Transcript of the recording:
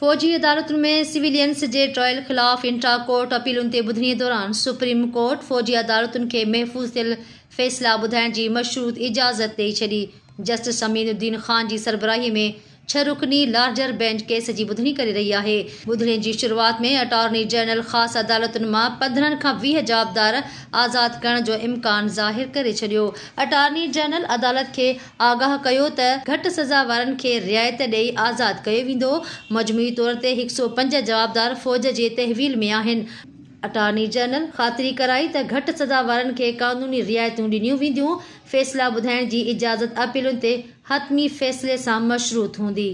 फौजी अदालत में सिविलियंस के ट्रायल खिलाफ इंट्रा कोर्ट अपील के ॿुधणी दौरान सुप्रीम कोर्ट फौजी अदालत के महफ़ूज़ थियल फैसला ॿुधाइण की मशरूत इजाज़त दे छी जस्टिस अमीनुद्दीन ख़ान की सरबराही में छह रुकनी लार्जर बेंच કેસ જી ॿुधणी करे रही है बुधने की शुरुआत में अटॉर्नी जनरल खास अदालत में पंद्रह का वीह जवाबदार आजाद करण जो इम्कान ज़ाहिर कर अटॉर्नी जनरल अदालत के आगाह किया त घटि सज़ा वन के रियायत ॾेई आजाद किया वेंदो मजमूई तौर से एक सौ पंज जवाबदार फ़ौज के तहवील में अटॉर्नी जनरल ख़ातिरी कराई त घटि सज़ा वारनि खे क़ानूनी रिआयतूं ॾिनियूं वेंदियूं फ़ैसिला ॿुधाइण जी इजाज़त अपीलुनि ते हतमी फ़ैसिले सां मशरूत हूंदी